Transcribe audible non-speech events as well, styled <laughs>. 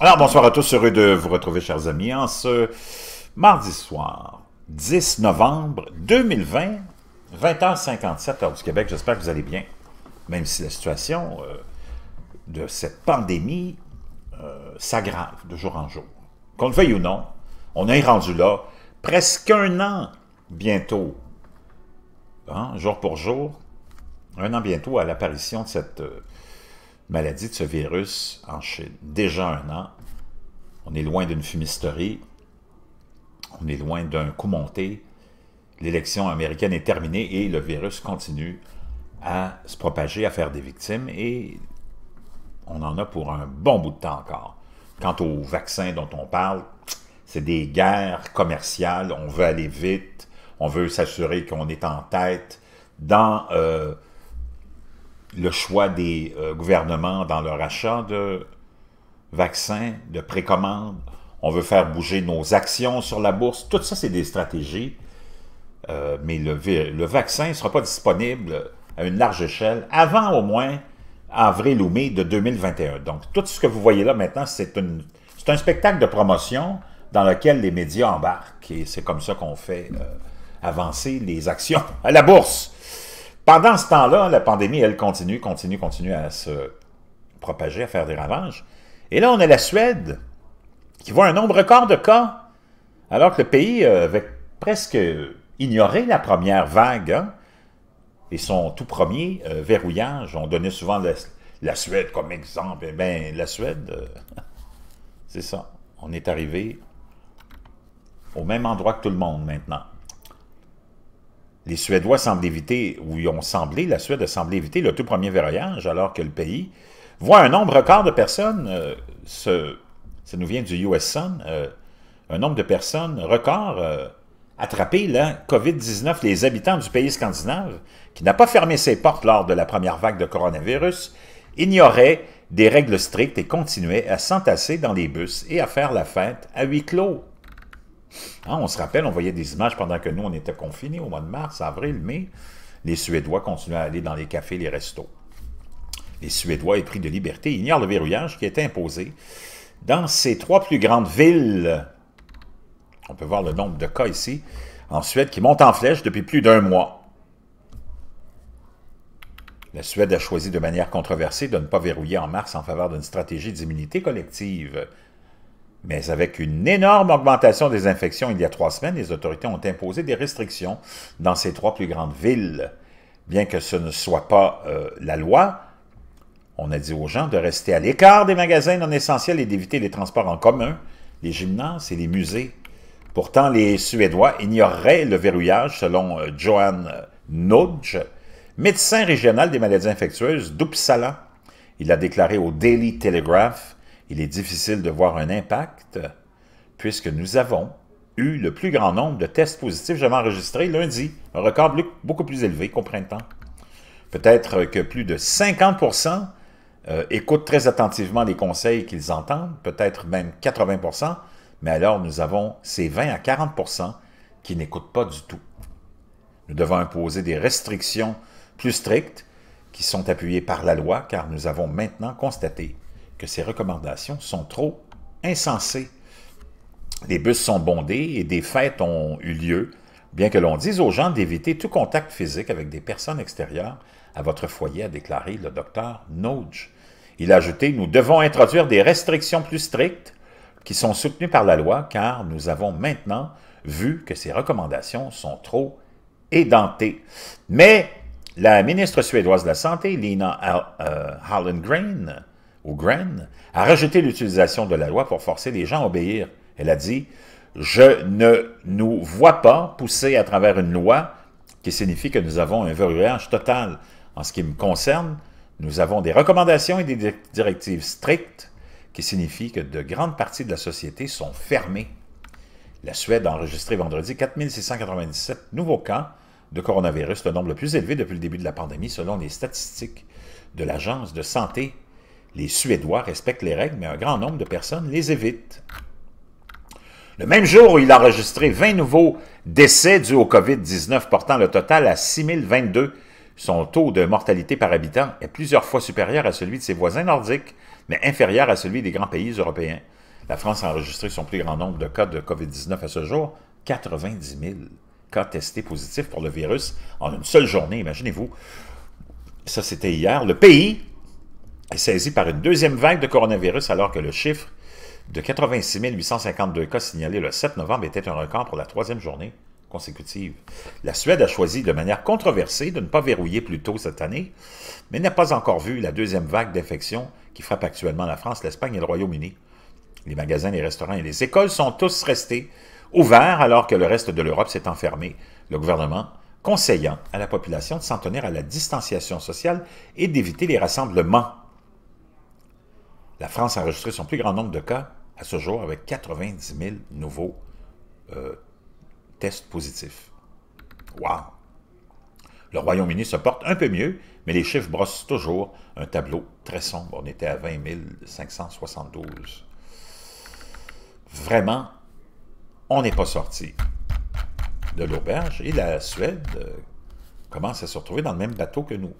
Alors, bonsoir à tous, heureux de vous retrouver, chers amis, en ce mardi soir, 10 novembre 2020, 20h57, heure du Québec. J'espère que vous allez bien, même si la situation euh, de cette pandémie euh, s'aggrave de jour en jour. Qu'on le veuille ou non, on est rendu là presque un an bientôt, hein, jour pour jour, un an bientôt à l'apparition de cette euh, maladie de ce virus en Chine. Déjà un an, on est loin d'une fumisterie, on est loin d'un coup monté, l'élection américaine est terminée et le virus continue à se propager, à faire des victimes et on en a pour un bon bout de temps encore. Quant aux vaccins dont on parle, c'est des guerres commerciales, on veut aller vite, on veut s'assurer qu'on est en tête dans euh, le choix des euh, gouvernements dans leur achat de vaccins, de précommandes. On veut faire bouger nos actions sur la bourse. Tout ça, c'est des stratégies. Euh, mais le, vaccin ne sera pas disponible à une large échelle avant au moins avril ou mai de 2021. Donc, tout ce que vous voyez là maintenant, c'est un spectacle de promotion dans lequel les médias embarquent. Et c'est comme ça qu'on fait euh, avancer les actions à la bourse. Pendant ce temps-là, la pandémie, elle continue, continue, continue à se propager, à faire des ravages. Et là, on a la Suède qui voit un nombre record de cas, alors que le pays euh, avait presque ignoré la première vague. Hein. et son tout premier euh, verrouillage. On donnait souvent la, Suède comme exemple. Eh bien, la Suède, euh, <laughs> c'est ça. On est arrivé au même endroit que tout le monde maintenant les Suédois semblent éviter, ou ils ont semblé, la Suède a semblé éviter le tout premier verrouillage, alors que le pays voit un nombre record de personnes, euh, ça nous vient du US Sun, euh, un nombre de personnes record euh, attrapées, la COVID-19, les habitants du pays scandinave, qui n'a pas fermé ses portes lors de la première vague de coronavirus, ignoraient des règles strictes et continuaient à s'entasser dans les bus et à faire la fête à huis clos. Ah, on se rappelle, on voyait des images pendant que nous, on était confinés au mois de mars, avril, mai. Les Suédois continuaient à aller dans les cafés, les restos. Les Suédois épris de liberté ignorent le verrouillage qui est imposé dans ces trois plus grandes villes. On peut voir le nombre de cas ici en Suède qui monte en flèche depuis plus d'un mois. La Suède a choisi de manière controversée de ne pas verrouiller en mars en faveur d'une stratégie d'immunité collective mais avec une énorme augmentation des infections il y a trois semaines, les autorités ont imposé des restrictions dans ces trois plus grandes villes. Bien que ce ne soit pas euh, la loi, on a dit aux gens de rester à l'écart des magasins non essentiels et d'éviter les transports en commun, les gymnases et les musées. Pourtant, les Suédois ignoreraient le verrouillage, selon euh, Johan Nodge, médecin régional des maladies infectieuses d'Uppsala. Il a déclaré au Daily Telegraph il est difficile de voir un impact puisque nous avons eu le plus grand nombre de tests positifs jamais enregistrés lundi, un record beaucoup plus élevé qu'au printemps. Peut-être que plus de 50 euh, écoutent très attentivement les conseils qu'ils entendent, peut-être même 80 mais alors nous avons ces 20 à 40 qui n'écoutent pas du tout. Nous devons imposer des restrictions plus strictes qui sont appuyées par la loi car nous avons maintenant constaté que ces recommandations sont trop insensées. Les bus sont bondés et des fêtes ont eu lieu, bien que l'on dise aux gens d'éviter tout contact physique avec des personnes extérieures à votre foyer, a déclaré le docteur Nodge. Il a ajouté « Nous devons introduire des restrictions plus strictes qui sont soutenues par la loi car nous avons maintenant vu que ces recommandations sont trop édentées. » Mais la ministre suédoise de la Santé, Lina euh, Hallengren, a rejeté l'utilisation de la loi pour forcer les gens à obéir. Elle a dit Je ne nous vois pas pousser à travers une loi qui signifie que nous avons un verrouillage total. En ce qui me concerne, nous avons des recommandations et des directives strictes qui signifient que de grandes parties de la société sont fermées. La Suède a enregistré vendredi 4697 nouveaux cas de coronavirus, le nombre le plus élevé depuis le début de la pandémie selon les statistiques de l'Agence de santé les Suédois respectent les règles, mais un grand nombre de personnes les évitent. Le même jour où il a enregistré 20 nouveaux décès dus au COVID-19, portant le total à 6022, son taux de mortalité par habitant est plusieurs fois supérieur à celui de ses voisins nordiques, mais inférieur à celui des grands pays européens. La France a enregistré son plus grand nombre de cas de COVID-19 à ce jour, 90 000 cas testés positifs pour le virus en une seule journée, imaginez-vous. Ça, c'était hier. Le pays est saisie par une deuxième vague de coronavirus alors que le chiffre de 86 852 cas signalés le 7 novembre était un record pour la troisième journée consécutive. La Suède a choisi de manière controversée de ne pas verrouiller plus tôt cette année, mais n'a pas encore vu la deuxième vague d'infection qui frappe actuellement la France, l'Espagne et le Royaume-Uni. Les magasins, les restaurants et les écoles sont tous restés ouverts alors que le reste de l'Europe s'est enfermé, le gouvernement conseillant à la population de s'en tenir à la distanciation sociale et d'éviter les rassemblements la France a enregistré son plus grand nombre de cas à ce jour avec 90 000 nouveaux euh, tests positifs. Wow! Le Royaume-Uni se porte un peu mieux, mais les chiffres brossent toujours un tableau très sombre. On était à 20 572. Vraiment, on n'est pas sorti de l'auberge et la Suède euh, commence à se retrouver dans le même bateau que nous.